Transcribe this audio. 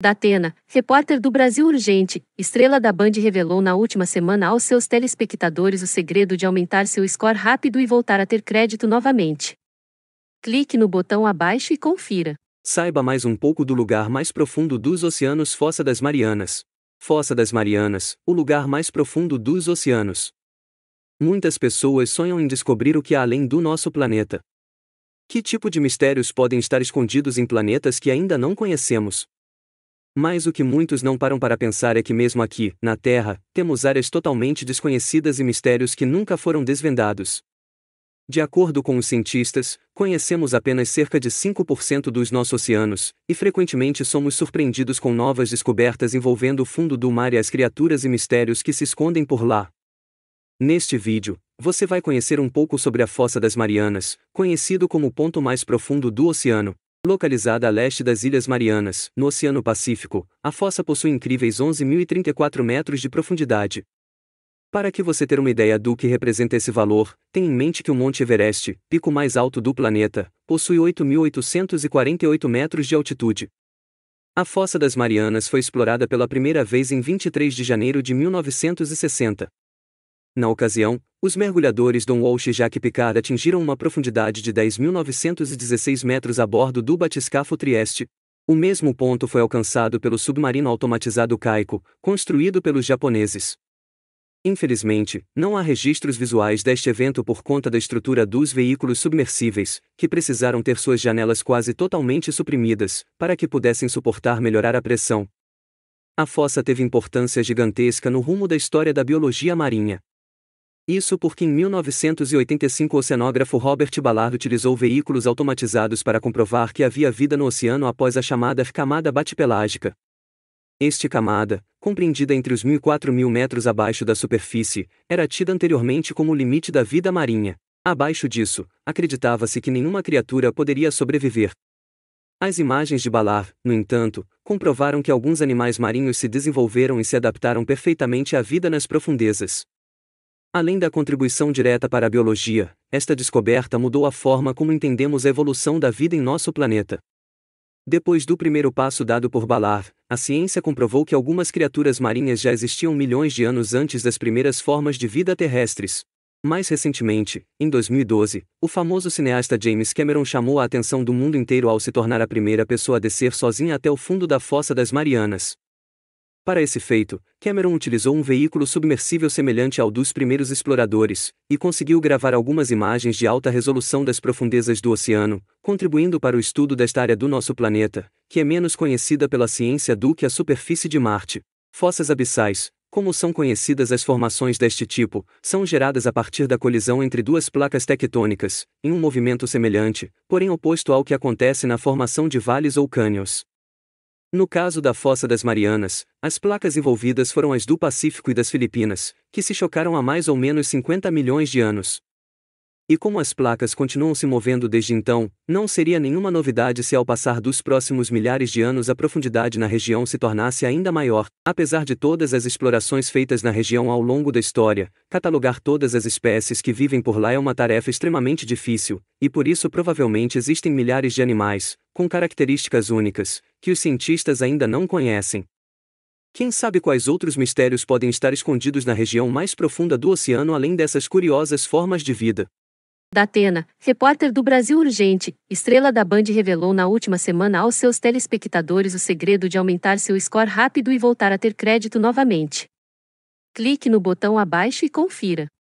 Da Atena, repórter do Brasil Urgente, estrela da Band revelou na última semana aos seus telespectadores o segredo de aumentar seu score rápido e voltar a ter crédito novamente. Clique no botão abaixo e confira. Saiba mais um pouco do lugar mais profundo dos oceanos Fossa das Marianas. Fossa das Marianas, o lugar mais profundo dos oceanos. Muitas pessoas sonham em descobrir o que há além do nosso planeta. Que tipo de mistérios podem estar escondidos em planetas que ainda não conhecemos? Mas o que muitos não param para pensar é que, mesmo aqui, na Terra, temos áreas totalmente desconhecidas e mistérios que nunca foram desvendados. De acordo com os cientistas, conhecemos apenas cerca de 5% dos nossos oceanos, e frequentemente somos surpreendidos com novas descobertas envolvendo o fundo do mar e as criaturas e mistérios que se escondem por lá. Neste vídeo, você vai conhecer um pouco sobre a Fossa das Marianas, conhecido como o ponto mais profundo do oceano, Localizada a leste das Ilhas Marianas, no Oceano Pacífico, a fossa possui incríveis 11.034 metros de profundidade. Para que você ter uma ideia do que representa esse valor, tenha em mente que o Monte Everest, pico mais alto do planeta, possui 8.848 metros de altitude. A Fossa das Marianas foi explorada pela primeira vez em 23 de janeiro de 1960. Na ocasião, os mergulhadores Don Walsh e Jacques Picard atingiram uma profundidade de 10.916 metros a bordo do batiscafo Trieste. O mesmo ponto foi alcançado pelo submarino automatizado Kaiko, construído pelos japoneses. Infelizmente, não há registros visuais deste evento por conta da estrutura dos veículos submersíveis, que precisaram ter suas janelas quase totalmente suprimidas, para que pudessem suportar melhorar a pressão. A fossa teve importância gigantesca no rumo da história da biologia marinha. Isso porque em 1985 o oceanógrafo Robert Ballard utilizou veículos automatizados para comprovar que havia vida no oceano após a chamada camada batipelágica. Este camada, compreendida entre os 1.000 e 4.000 metros abaixo da superfície, era tida anteriormente como o limite da vida marinha. Abaixo disso, acreditava-se que nenhuma criatura poderia sobreviver. As imagens de Ballard, no entanto, comprovaram que alguns animais marinhos se desenvolveram e se adaptaram perfeitamente à vida nas profundezas. Além da contribuição direta para a biologia, esta descoberta mudou a forma como entendemos a evolução da vida em nosso planeta. Depois do primeiro passo dado por Ballard, a ciência comprovou que algumas criaturas marinhas já existiam milhões de anos antes das primeiras formas de vida terrestres. Mais recentemente, em 2012, o famoso cineasta James Cameron chamou a atenção do mundo inteiro ao se tornar a primeira pessoa a descer sozinha até o fundo da Fossa das Marianas. Para esse feito, Cameron utilizou um veículo submersível semelhante ao dos primeiros exploradores, e conseguiu gravar algumas imagens de alta resolução das profundezas do oceano, contribuindo para o estudo desta área do nosso planeta, que é menos conhecida pela ciência do que a superfície de Marte. Fossas abissais, como são conhecidas as formações deste tipo, são geradas a partir da colisão entre duas placas tectônicas, em um movimento semelhante, porém oposto ao que acontece na formação de vales ou cânions. No caso da Fossa das Marianas, as placas envolvidas foram as do Pacífico e das Filipinas, que se chocaram há mais ou menos 50 milhões de anos. E como as placas continuam se movendo desde então, não seria nenhuma novidade se ao passar dos próximos milhares de anos a profundidade na região se tornasse ainda maior, apesar de todas as explorações feitas na região ao longo da história, catalogar todas as espécies que vivem por lá é uma tarefa extremamente difícil, e por isso provavelmente existem milhares de animais, com características únicas, que os cientistas ainda não conhecem. Quem sabe quais outros mistérios podem estar escondidos na região mais profunda do oceano além dessas curiosas formas de vida? Da Atena, repórter do Brasil Urgente, estrela da Band revelou na última semana aos seus telespectadores o segredo de aumentar seu score rápido e voltar a ter crédito novamente. Clique no botão abaixo e confira.